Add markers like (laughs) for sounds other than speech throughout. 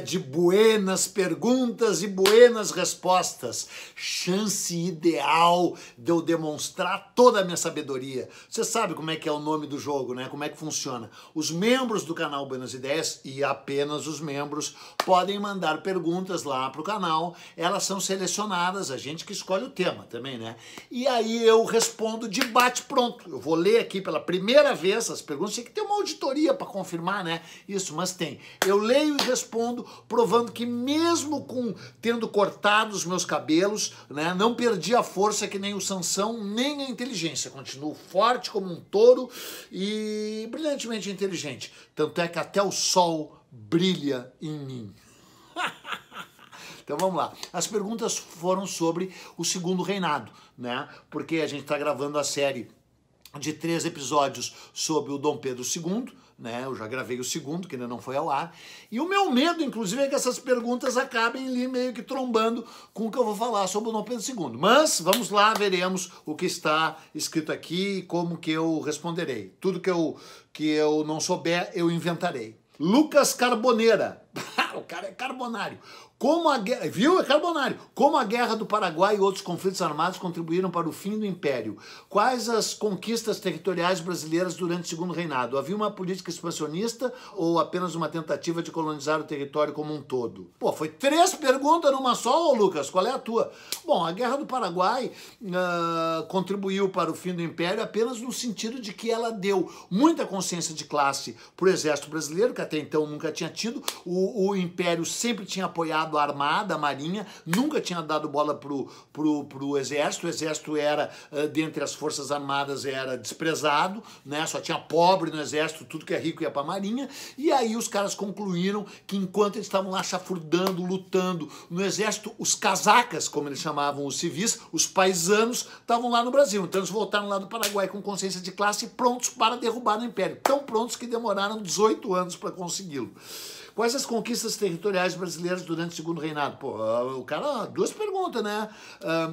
de buenas perguntas e buenas respostas. Chance ideal de eu demonstrar toda a minha sabedoria. Você sabe como é que é o nome do jogo, né? Como é que funciona? Os membros do canal Buenas Ideias e apenas os membros podem mandar perguntas lá pro canal. Elas são selecionadas, a gente que escolhe o tema também, né? E aí eu respondo de bate pronto. Eu vou ler aqui pela primeira vez as perguntas. Tem que ter uma auditoria para confirmar, né? Isso, mas tem. Eu leio e respondo provando que mesmo com tendo cortado os meus cabelos, né, não perdi a força que nem o Sansão, nem a inteligência. Continuo forte como um touro e brilhantemente inteligente. Tanto é que até o sol brilha em mim. (laughs) Então vamos lá. As perguntas foram sobre o segundo reinado, né? Porque a gente está gravando a série de três episódios sobre o Dom Pedro II, né? Eu já gravei o segundo, que ainda não foi ao ar. E o meu medo, inclusive, é que essas perguntas acabem ali meio que trombando com o que eu vou falar sobre o Dom Pedro II. Mas vamos lá, veremos o que está escrito aqui e como que eu responderei. Tudo que eu, que eu não souber, eu inventarei. Lucas Carboneira (laughs) o cara é carbonário. Como a guerra, viu? É carbonário. Como a guerra do Paraguai e outros conflitos armados contribuíram para o fim do império? Quais as conquistas territoriais brasileiras durante o segundo reinado? Havia uma política expansionista ou apenas uma tentativa de colonizar o território como um todo? Pô, foi três perguntas numa só, ô Lucas. Qual é a tua? Bom, a guerra do Paraguai uh, contribuiu para o fim do império apenas no sentido de que ela deu muita consciência de classe para o exército brasileiro, que até então nunca tinha tido. O o, Império sempre tinha apoiado a Armada, a Marinha, nunca tinha dado bola pro, pro, pro Exército. O Exército era, uh, dentre as Forças Armadas, era desprezado, né? Só tinha pobre no Exército, tudo que é rico ia pra Marinha. E aí os caras concluíram que enquanto eles estavam lá chafurdando, lutando no Exército, os casacas, como eles chamavam os civis, os paisanos, estavam lá no Brasil. Então eles voltaram lá do Paraguai com consciência de classe prontos para derrubar o Império. Tão prontos que demoraram 18 anos para consegui-lo. Quais as conquistas territoriais brasileiras durante o segundo reinado? Pô, ah, o cara, ah, duas perguntas, né? Ah,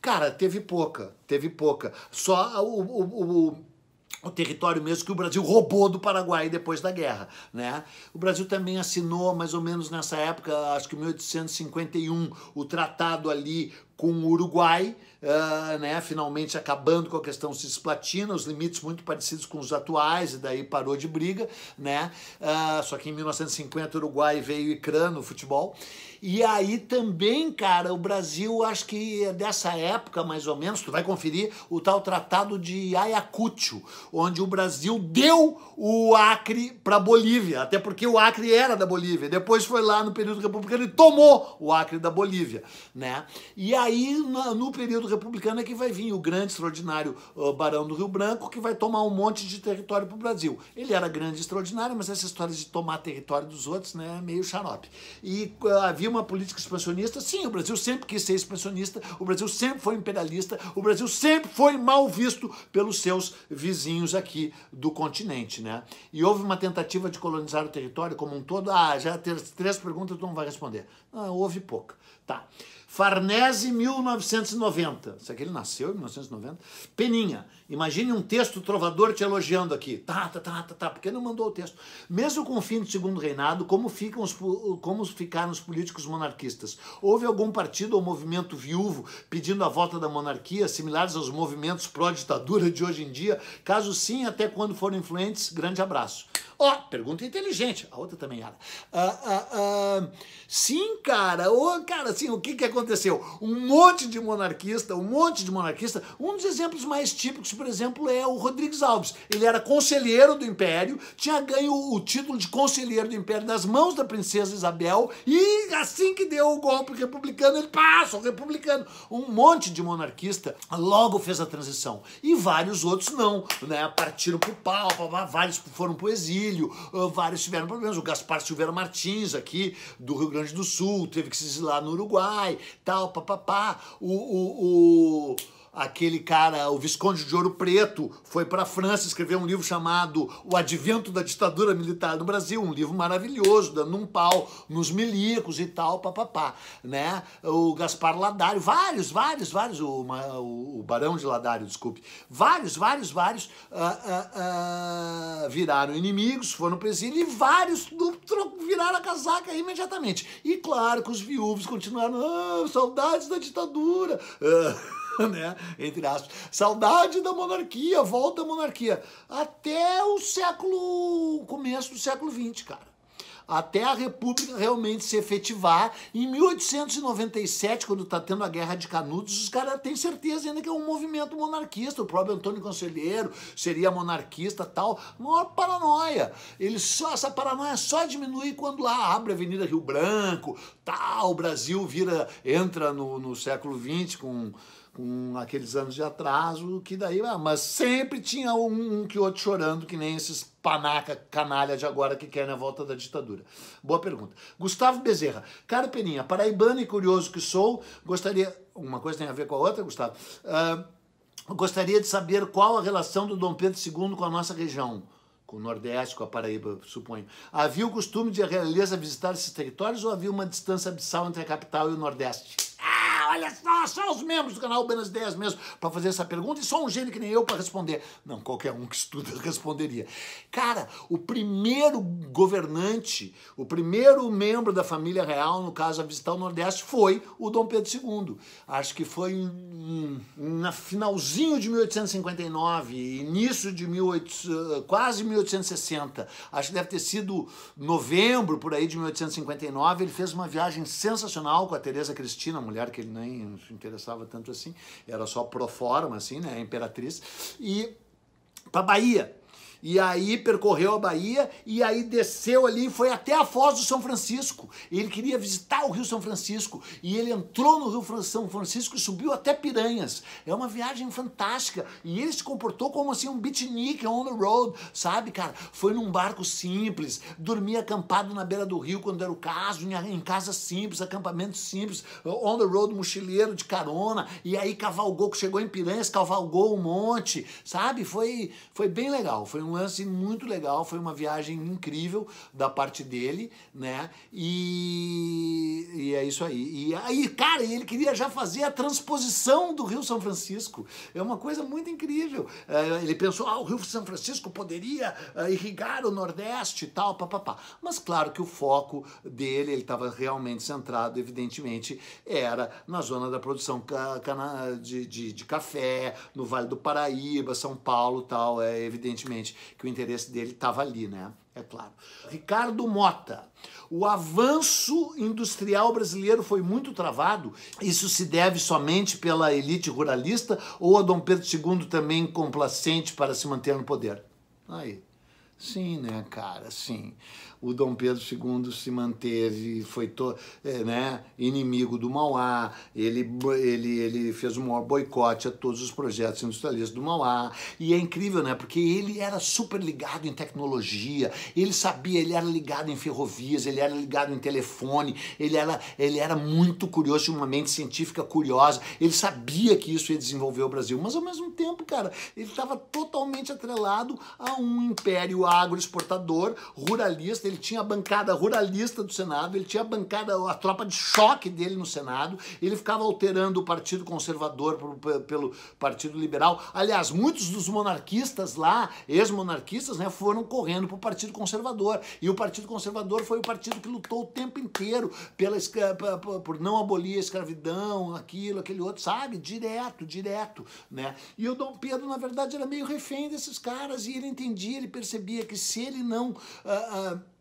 cara, teve pouca, teve pouca. Só o, o, o o território mesmo que o Brasil roubou do Paraguai depois da guerra, né? O Brasil também assinou mais ou menos nessa época, acho que 1851, o tratado ali com o Uruguai, uh, né, finalmente acabando com a questão cisplatina, os limites muito parecidos com os atuais, e daí parou de briga, né? Uh, só que em 1950 o Uruguai veio e crano no futebol. E aí também, cara, o Brasil, acho que é dessa época mais ou menos, tu vai conferir o tal tratado de Ayacucho, onde o Brasil deu o Acre para Bolívia, até porque o Acre era da Bolívia. Depois foi lá no período republicano e tomou o Acre da Bolívia, né? E aí, no período republicano, é que vai vir o grande, extraordinário Barão do Rio Branco, que vai tomar um monte de território para o Brasil. Ele era grande, extraordinário, mas essa história de tomar território dos outros, né, é meio xarope. E havia uma política expansionista, sim, o Brasil sempre quis ser expansionista, o Brasil sempre foi imperialista, o Brasil sempre foi mal visto pelos seus vizinhos aqui do continente, né? E houve uma tentativa de colonizar o território como um todo. Ah, já ter três perguntas, tu não vai responder. Ah, houve pouca. Tá. Farnese, 1990. Será que ele nasceu em 1990? Peninha, Imagine um texto trovador te elogiando aqui. Tá, tá, tá, tá, tá. Porque não mandou o texto. Mesmo com o fim do segundo reinado, como, ficam os, como ficaram os políticos monarquistas? Houve algum partido ou movimento viúvo pedindo a volta da monarquia, similares aos movimentos pró-ditadura de hoje em dia? Caso sim, até quando foram influentes? Grande abraço. Ó, oh, pergunta inteligente. A outra também era. Ah, ah, ah, sim, cara. Ô, oh, cara, assim, o que, que aconteceu? Um monte de monarquista, um monte de monarquista. Um dos exemplos mais típicos por exemplo, é o Rodrigues Alves. Ele era conselheiro do Império, tinha ganho o título de conselheiro do Império nas mãos da princesa Isabel, e assim que deu o golpe republicano, ele passa, o republicano. Um monte de monarquista logo fez a transição. E vários outros não, né? Partiram pro pau, vários foram pro exílio, ah, vários tiveram problemas. O Gaspar Silveira Martins, aqui do Rio Grande do Sul, teve que se exilar no Uruguai, tal, papapá. o, o, o aquele cara, o Visconde de Ouro Preto, foi para a França escrever um livro chamado O Advento da Ditadura Militar no Brasil, um livro maravilhoso, dando um pau nos milicos e tal, papapá, né? O Gaspar Ladário, vários, vários, vários, o, o, Barão de Ladário, desculpe, vários, vários, vários uh, uh, uh, viraram inimigos, foram para exílio e vários do, viraram a casaca imediatamente. E claro que os viúvos continuaram, ah, saudades da ditadura. (laughs) né? Entre aspas. Saudade da monarquia, volta à monarquia. Até o século. começo do século XX, cara. Até a República realmente se efetivar. Em 1897, quando está tendo a Guerra de Canudos, os caras têm certeza ainda que é um movimento monarquista. O próprio Antônio Conselheiro seria monarquista tal. Maior paranoia. Ele só, essa paranoia só diminui quando lá abre a Avenida Rio Branco, tal. O Brasil vira, entra no, no século XX com com aqueles anos de atraso, que daí, ah, mas sempre tinha um, um que outro chorando, que nem esses panaca, canalha de agora que querem a volta da ditadura. Boa pergunta. Gustavo Bezerra. Cara Peninha, paraibano e curioso que sou, gostaria... Uma coisa tem a ver com a outra, Gustavo? Uh, gostaria de saber qual a relação do Dom Pedro II com a nossa região com o Nordeste, com a Paraíba, suponho. Havia o costume de a realeza visitar esses territórios ou havia uma distância abissal entre a capital e o Nordeste? Ah! olha só, só os membros do canal apenas Ideias mesmo para fazer essa pergunta e só um gênio que nem eu para responder. Não, qualquer um que estuda (laughs) responderia. Cara, o primeiro governante, o primeiro membro da família real, no caso a visitar o Nordeste, foi o Dom Pedro II. Acho que foi na finalzinho de 1859, início de 1800, eh, quase 1860. Acho que deve ter sido novembro por aí de 1859. Ele fez uma viagem sensacional com a Teresa Cristina, mulher que ele nem nos interessava tanto assim, era só pro forma, assim, né? Imperatriz. E para Bahia e aí percorreu a Bahia e aí desceu ali, foi até a Foz do São Francisco. Ele queria visitar o Rio São Francisco e ele entrou no Rio São Francisco e subiu até Piranhas. É uma viagem fantástica e ele se comportou como assim um beatnik on the road, sabe, cara? Foi num barco simples, dormia acampado na beira do rio quando era o caso, em casa simples, acampamento simples, on the road, mochileiro de carona e aí cavalgou, chegou em Piranhas, cavalgou um monte, sabe? Foi, foi bem legal, foi um lance muito legal, foi uma viagem incrível da parte dele, né? E, e é isso aí. E aí, cara, ele queria já fazer a transposição do Rio São Francisco. É uma coisa muito incrível. É, ele pensou, ah, o Rio São Francisco poderia eh, irrigar o Nordeste e tal, papapá. Mas claro que o foco dele, ele estava realmente centrado, evidentemente, era na zona da produção de, de, de café, no Vale do Paraíba, São Paulo tal, é evidentemente que o interesse dele estava ali, né? É claro. Ricardo Mota. O avanço industrial brasileiro foi muito travado. Isso se deve somente pela elite ruralista ou a Dom Pedro II também complacente para se manter no poder? Aí. Sim, né, cara? Sim o Dom Pedro II se manteve, foi to, é, né, inimigo do Mauá, ele, ele, ele fez o maior boicote a todos os projetos industrialistas do Mauá. E é incrível, né? Porque ele era super ligado em tecnologia, ele sabia, ele era ligado em ferrovias, ele era ligado em telefone, ele era, ele era muito curioso, tinha uma mente científica curiosa, ele sabia que isso ia desenvolver o Brasil, mas ao mesmo tempo, cara, ele estava totalmente atrelado a um império agroexportador, ruralista, ele tinha a bancada ruralista do Senado, ele tinha a bancada, a tropa de choque dele no Senado, ele ficava alterando o Partido Conservador pelo, pelo Partido Liberal. Aliás, muitos dos monarquistas lá, ex-monarquistas, né, foram correndo para o Partido Conservador. E o Partido Conservador foi o partido que lutou o tempo inteiro pela, por não abolir a escravidão, aquilo, aquele outro, sabe? Direto, direto, né? E o Dom Pedro, na verdade, era meio refém desses caras e ele entendia, ele percebia que se ele não uh, uh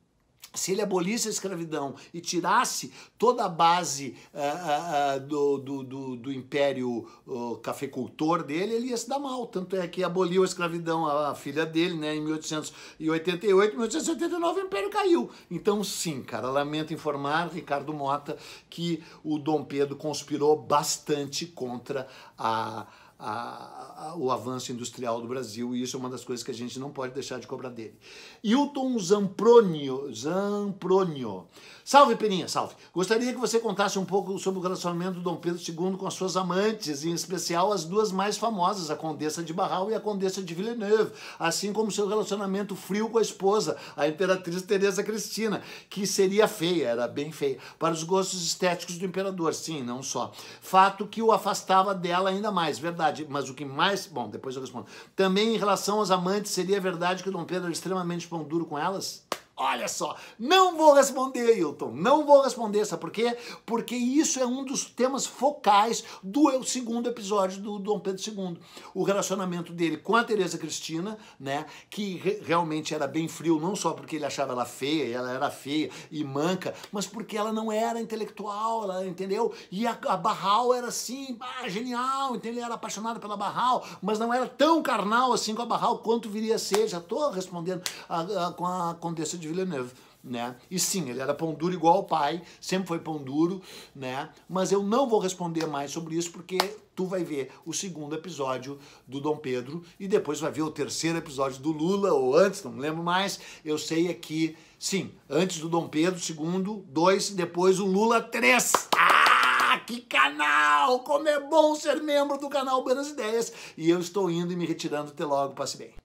se ele abolisse a escravidão e tirasse toda a base uh, uh, do, do, do, do, império uh, cafeicultor dele, ele ia se dar mal. Tanto é que aboliu a escravidão a, filha dele, né, em 1888, 1889 o império caiu. Então, sim, cara, lamento informar, Ricardo Mota, que o Dom Pedro conspirou bastante contra a a, a, o avanço industrial do Brasil, e isso é uma das coisas que a gente não pode deixar de cobrar dele. Hilton Zampronio, Zampronio. Salve, Peninha, salve. Gostaria que você contasse um pouco sobre o relacionamento do Dom Pedro II com as suas amantes, em especial as duas mais famosas, a Condessa de Barral e a Condessa de Villeneuve, assim como seu relacionamento frio com a esposa, a Imperatriz Teresa Cristina, que seria feia, era bem feia, para os gostos estéticos do imperador, sim, não só. Fato que o afastava dela ainda mais, verdade verdade, mas o que mais. Bom, depois eu respondo. Também em relação aos amantes, seria verdade que Dom Pedro era é extremamente pão duro com elas? Olha só, não vou responder, Hilton, não vou responder, sabe por quê? Porque isso é um dos temas focais do segundo episódio do Dom Pedro II. O relacionamento dele com a Teresa Cristina, né, que re realmente era bem frio, não só porque ele achava ela feia, ela era feia e manca, mas porque ela não era intelectual, ela, entendeu? E a, a Barral era assim, ah, genial, entendeu? Ele era apaixonado pela Barral, mas não era tão carnal assim com a Barral quanto viria a ser. Já tô respondendo a, a, com a Condessa de de Villeneuve. Né? E sim, ele era pão duro igual o pai, sempre foi pão duro, né? Mas eu não vou responder mais sobre isso porque tu vai ver o segundo episódio do Dom Pedro e depois vai ver o terceiro episódio do Lula ou antes, não me lembro mais. Eu sei aqui, é sim, antes do Dom Pedro segundo, dois, depois o Lula três. Ah, que canal! Como é bom ser membro do canal Buenas Ideias! E eu estou indo e me retirando. Até logo, passe bem.